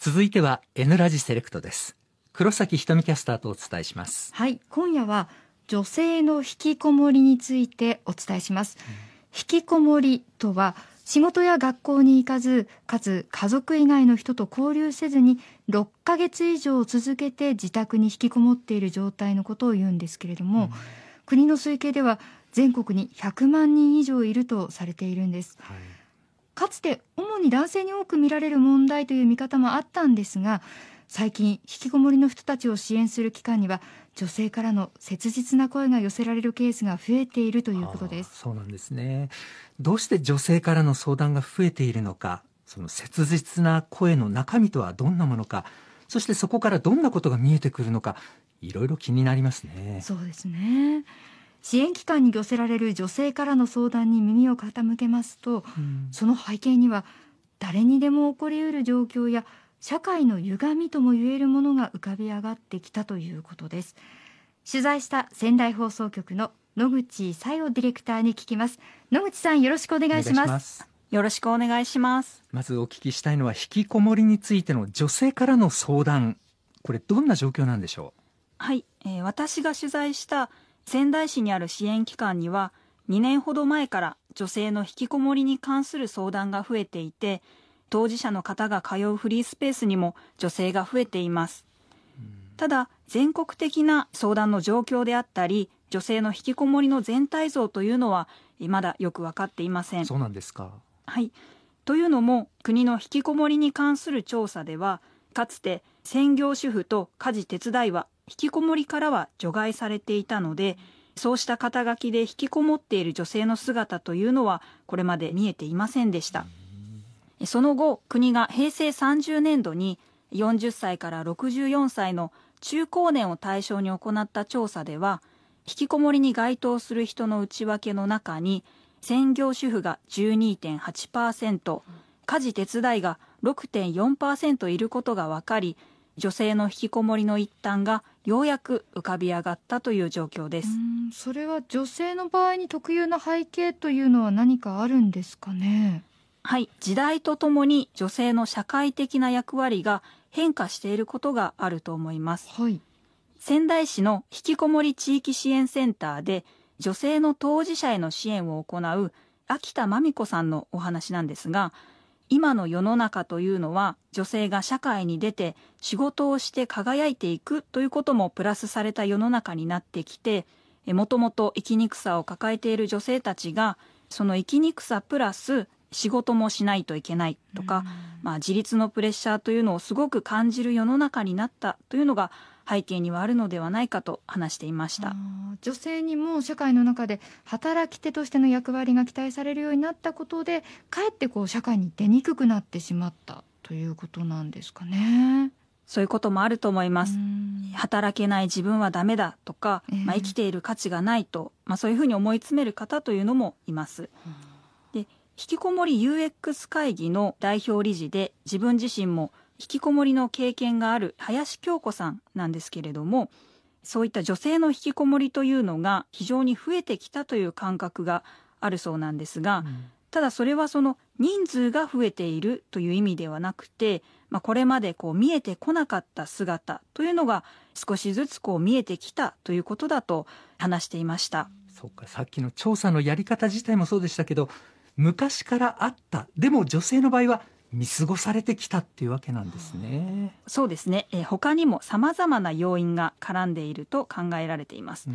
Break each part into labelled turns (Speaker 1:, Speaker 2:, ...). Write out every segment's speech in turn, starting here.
Speaker 1: 続いては N ラジセレクトです黒崎ひキャスターとお伝えします
Speaker 2: はい今夜は女性の引きこもりについてお伝えします、うん、引きこもりとは仕事や学校に行かずかつ家族以外の人と交流せずに6ヶ月以上続けて自宅に引きこもっている状態のことを言うんですけれども、うん、国の推計では全国に100万人以上いるとされているんです、はいかつて主に男性に多く見られる問題という見方もあったんですが最近引きこもりの人たちを支援する機関には女性からの切実な声が寄せられるケースが増えているということです
Speaker 1: そうなんですねどうして女性からの相談が増えているのかその切実な声の中身とはどんなものかそしてそこからどんなことが見えてくるのかいろいろ気になりますね
Speaker 2: そうですね支援機関に寄せられる女性からの相談に耳を傾けますと、うん、その背景には誰にでも起こりうる状況や社会の歪みとも言えるものが浮かび上がってきたということです取材した仙台放送局の野口紗代ディレクターに聞きます野口さんよろしくお願いしますよろしくお願いします
Speaker 1: まずお聞きしたいのは引きこもりについての女性からの相談これどんな状況なんでしょう
Speaker 3: はい、えー、私が取材した仙台市にある支援機関には2年ほど前から女性の引きこもりに関する相談が増えていて当事者の方が通うフリースペースにも女性が増えていますただ全国的な相談の状況であったり女性の引きこもりの全体像というのはまだよく分かっていませんそうなんですかはいというのも国の引きこもりに関する調査ではかつて専業主婦と家事手伝いは引きこもりからは除外されていたのでそうした肩書きで引きこもっている女性の姿というのはこれまで見えていませんでしたその後国が平成30年度に40歳から64歳の中高年を対象に行った調査では引きこもりに該当する人の内訳の中に専業主婦が12.8%家事手伝いが6.4%いることが分かり女性の引きこもりの一端がようやく浮かび上がったという状況です
Speaker 2: それは女性の場合に特有な背景というのは何かあるんですかねはい時代とともに女性
Speaker 3: の社会的な役割が変化していることがあると思います、はい、仙台市の引きこもり地域支援センターで女性の当事者への支援を行う秋田真美子さんのお話なんですが今の世の中というのは女性が社会に出て仕事をして輝いていくということもプラスされた世の中になってきてもともと生きにくさを抱えている女性たちがその生きにくさプラス仕事もしないといけないとか、まあ、自立のプレッシャーというのをすごく感じる世の中になったというのが背景にはあるのではないかと話していました
Speaker 2: 女性にも社会の中で働き手としての役割が期待されるようになったことでかえってこう社会に出にくくなってしまったということなんですかね。そういうことも
Speaker 3: あると思います。働けない自分はダメだとか、えー、まあ、生きている価値がないと、まあ、そういうふうに思い詰める方というのもいます。で、引きこもり UX 会議の代表理事で自分自身も引きこもりの経験がある林京子さんなんですけれどもそういった女性の引きこもりというのが非常に増えてきたという感覚があるそうなんですが、うん、ただそれはその人数が増えているという意味ではなくて、まあ、これまでこう見えてこなかった姿というのが少しずつこう見えてきたということだと話していました。
Speaker 1: そうかさっきの調査のやり方自体もそうでしたけど昔からあったでも女性の場合は見過ごされてきたっていうわけなんですね。
Speaker 3: そうですね。え他にもさまざまな要因が絡んでいると考えられています。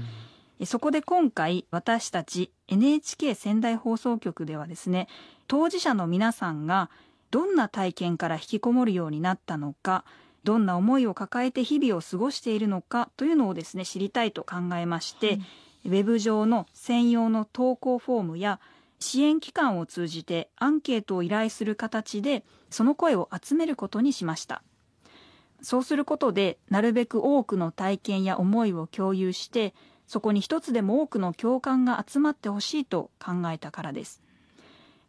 Speaker 3: うん、そこで今回私たち NHK 仙台放送局ではですね、当事者の皆さんがどんな体験から引きこもるようになったのか、どんな思いを抱えて日々を過ごしているのかというのをですね、知りたいと考えまして、うん、ウェブ上の専用の投稿フォームや支援機関を通じてアンケートを依頼する形でその声を集めることにしましたそうすることでなるべく多くの体験や思いを共有してそこに一つでも多くの共感が集まってほしいと考えたからです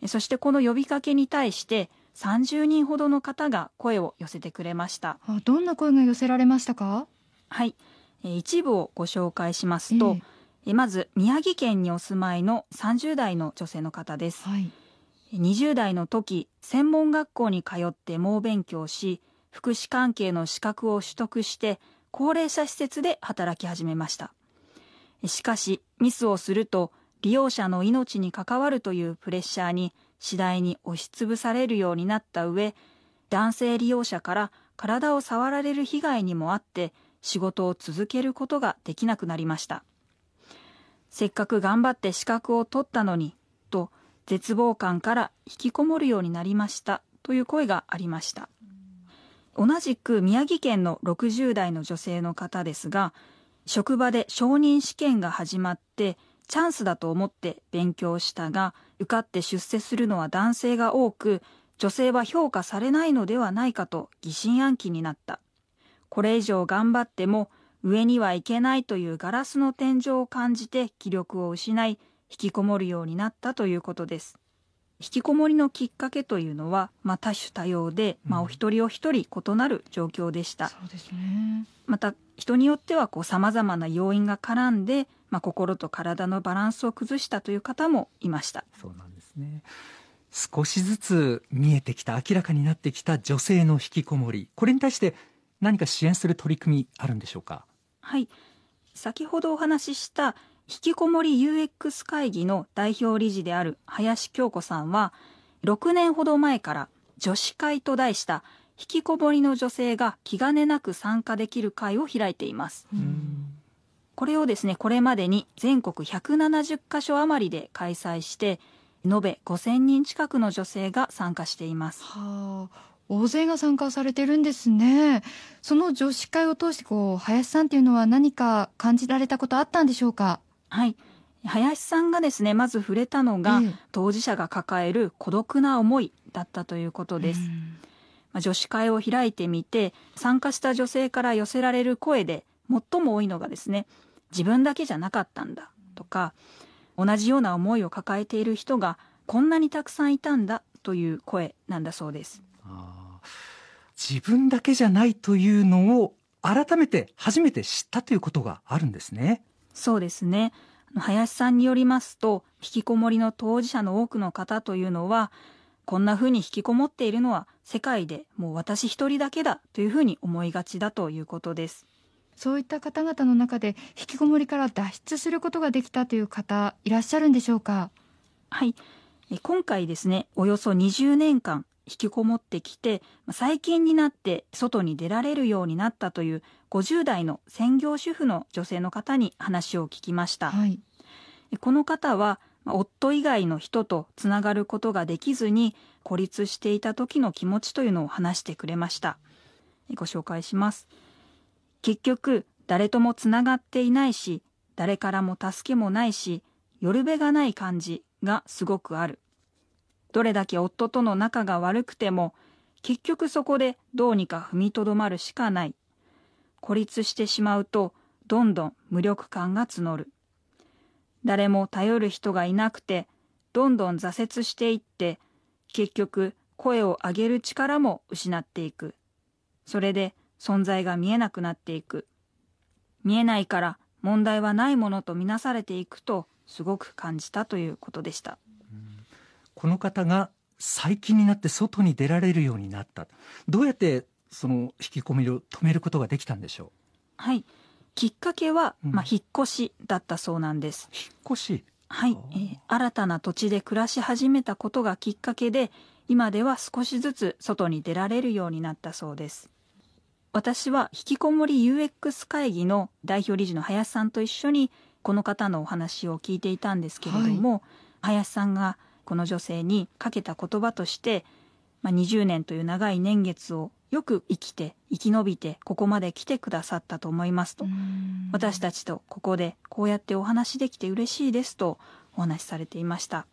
Speaker 3: そしてこの呼びかけに対して30人ほどの方が声を寄せてくれましたどんな声が寄せられましたかはい一部をご紹介しますと、えええまず宮城県にお住まいの30代の女性の方です、はい、20代の時専門学校に通って猛勉強し福祉関係の資格を取得して高齢者施設で働き始めましたしかしミスをすると利用者の命に関わるというプレッシャーに次第に押しつぶされるようになった上男性利用者から体を触られる被害にもあって仕事を続けることができなくなりましたせっかく頑張って資格を取ったのに、と絶望感から引きこもるようになりましたという声がありました。同じく宮城県の60代の女性の方ですが、職場で承認試験が始まってチャンスだと思って勉強したが、受かって出世するのは男性が多く、女性は評価されないのではないかと疑心暗鬼になった。これ以上頑張っても上には行けないというガラスの天井を感じて気力を失い、引きこもるようになったということです。引きこもりのきっかけというのは、まあ、多種多様で、まあ、お一人お一人異なる状況でした。うんね、また人によってはこうざまな要因が絡んで、まあ、心と体のバランスを崩したという方もいました。そうなんですね
Speaker 1: 少しずつ見えてきた明らかになってきた女性の引きこもりこれに対して何か支援する取り組みあるんでしょうか
Speaker 3: はい。先ほどお話しした引きこもり UX 会議の代表理事である林京子さんは、6年ほど前から女子会と題した引きこもりの女性が気兼ねなく参加できる会を開いています。これをですね、これまでに全国170カ所余りで開催して、延べ5000人近くの女性が参加しています。
Speaker 2: はあ、大勢が参加されてるんですね。その女子会を通してこう林さんっていうのは何か感じられたことあったんでしょうか。はい。林さんがですねまず触れ
Speaker 3: たのが、ええ、当事者が抱える孤独な思いだったということです。まあ、女子会を開いてみて参加した女性から寄せられる声で最も多いのがですね自分だけじゃなかったんだとか同じような思いを抱えている人がこんなにたくさんいたんだという声なんだそうです。あ
Speaker 1: 自分だけじゃないというのを改めて初めて知ったということがあるんですね。
Speaker 3: そうですね林さんによりますと引きこもりの当事者の多くの方というのはこんなふうに引きこもっているのは世界でもう私一人だけだというふうに思いがちだということです
Speaker 2: そういった方々の中で引きこもりから脱出することができたという方いらっしゃるんでしょうかはい
Speaker 3: 今回ですねおよそ20年間引きこもってきて最近になって外に出られるようになったという50代の専業主婦の女性の方に話を聞きました、はい、この方は夫以外の人とつながることができずに孤立していた時の気持ちというのを話してくれましたご紹介します結局誰ともつながっていないし誰からも助けもないし寄るべがない感じがすごくあるどれだけ夫との仲が悪くても結局そこでどうにか踏みとどまるしかない孤立してしまうとどんどん無力感が募る誰も頼る人がいなくてどんどん挫折していって結局声を上げる力も失っていくそれで存在が見えなくなっていく見えないから問題はないものとみなされていくとすごく感じたということでした。
Speaker 1: この方が最近になって外に出られるようになった
Speaker 3: どうやってその引き込みを止めることができたんでしょうはいきっかけは、うん、まあ、引っ越しだったそうなんです引っ越しはい、えー、新たな土地で暮らし始めたことがきっかけで今では少しずつ外に出られるようになったそうです私は引きこもり UX 会議の代表理事の林さんと一緒にこの方のお話を聞いていたんですけれども、はい、林さんがこの女性にかけた言葉として、まあ、20年という長い年月をよく生きて生き延びてここまで来てくださったと思いますと私たちとここでこうやってお話できて嬉しいですとお話しされていました、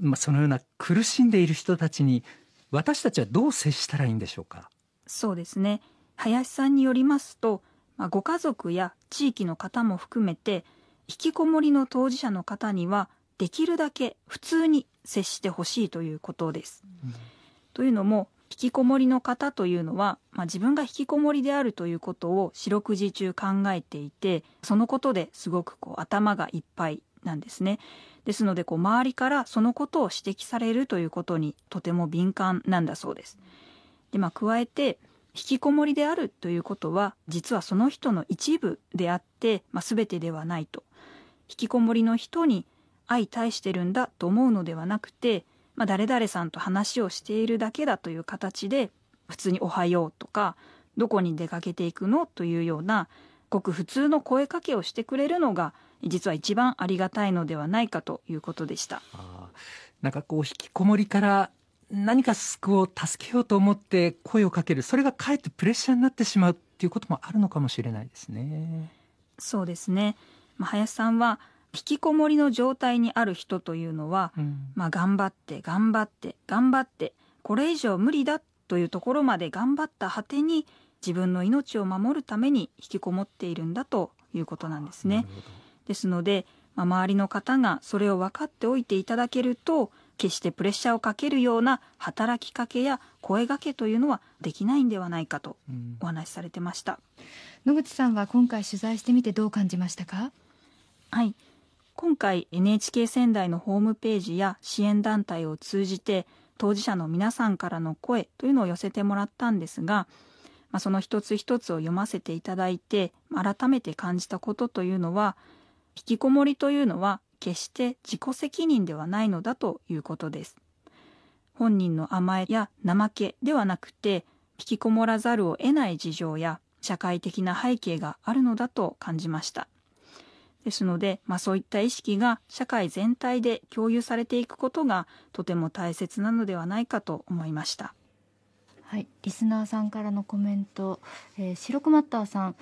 Speaker 1: まあ、そのような苦しんでいる人たちに私たちはどう接したらいいんでしょうか
Speaker 3: そうですね林さんによりますと、まあ、ご家族や地域の方も含めて引きこもりの当事者の方にはできるだけ普通に接してほしいということです。うん、というのも引きこもりの方というのは、まあ、自分が引きこもりであるということを四六時中考えていてそのことですごくこう頭がいっぱいなんですね。ですのでこう周りからそのことを指摘されるということにとても敏感なんだそうです。でまあ、加えて引きこもりであるということは実はその人の一部であって、まあ、全てではないと。引きこもりの人に相対してるんだと思うのではなくて、まあ、誰々さんと話をしているだけだという形で普通に「おはよう」とか「どこに出かけていくの?」というようなごく普通の声かけをしてくれるのが実は一番ありがたいのではないかということでした。あ
Speaker 1: なんかこう引きこもりから何か救おう助けようと思って声をかけるそれがかえってプレッシャーになってしまうっていうこともあるのかもしれないですね。
Speaker 3: そうですね、まあ、林さんは引きこもりの状態にある人というのは、うん、まあ、頑張って頑張って頑張ってこれ以上無理だというところまで頑張った果てに自分の命を守るために引きこもっているんだということなんですね。ですので、まあ、周りの方がそれを分かっておいていただけると決してプレッシャーをかけるような働きかけや声がけというのはできないんではないかとお話しされてました、うん、野口さんは今回取材してみてどう感じましたか回 NHK 仙台のホームページや支援団体を通じて当事者の皆さんからの声というのを寄せてもらったんですが、まあ、その一つ一つを読ませていただいて改めて感じたことというのは引きこもりというのは決して自己責任ではないのだということです。本人の甘えや怠けではなくて引きこもらざるを得ない事情や社会的な背景があるのだと感じました。ですので、まあ、そういった意識が社会全体で共有されていくことがとても大切なのではないかと思いました。
Speaker 2: はい、リスナーさんからのコメント、えー、白くまったさん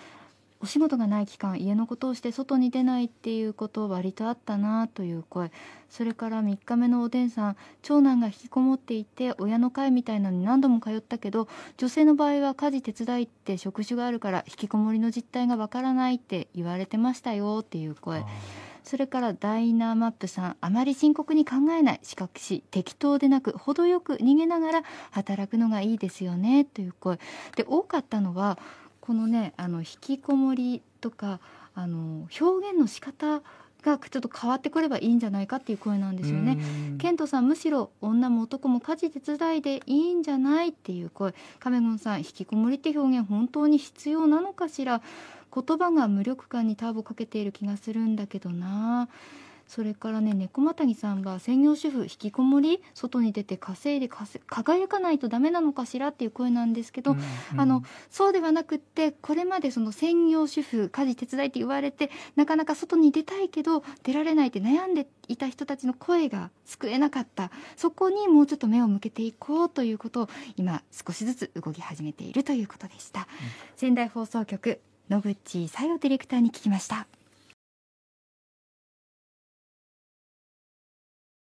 Speaker 2: お仕事がない期間家のことをして外に出ないっていうこと割とあったなという声それから3日目のおでんさん長男が引きこもっていて親の会みたいなのに何度も通ったけど女性の場合は家事手伝いって職種があるから引きこもりの実態がわからないって言われてましたよっていう声。それからダイナーマップさんあまり深刻に考えない資格し適当でなく程よく逃げながら働くのがいいですよねという声で多かったのはこのねあの引きこもりとかあの表現の仕方がちょっと変わってくればいいんじゃないかっていう声なんですよね。ケントさんむしろ女も男も家事手伝いでいいんじゃないっていう声。カメゴンさん引きこもりって表現本当に必要なのかしら。言葉が無力感にターボかけている気がするんだけどな。それからね猫またぎさんは専業主婦引きこもり外に出て稼いで輝かないとダメなのかしらっていう声なんですけど、うんうん、あのそうではなくってこれまでその専業主婦家事手伝いって言われてなかなか外に出たいけど出られないって悩んでいた人たちの声が救えなかったそこにもうちょっと目を向けていこうということを今少しずつ動き始めているということでした。うん、仙台放送局野口さよディレクターに聞きました。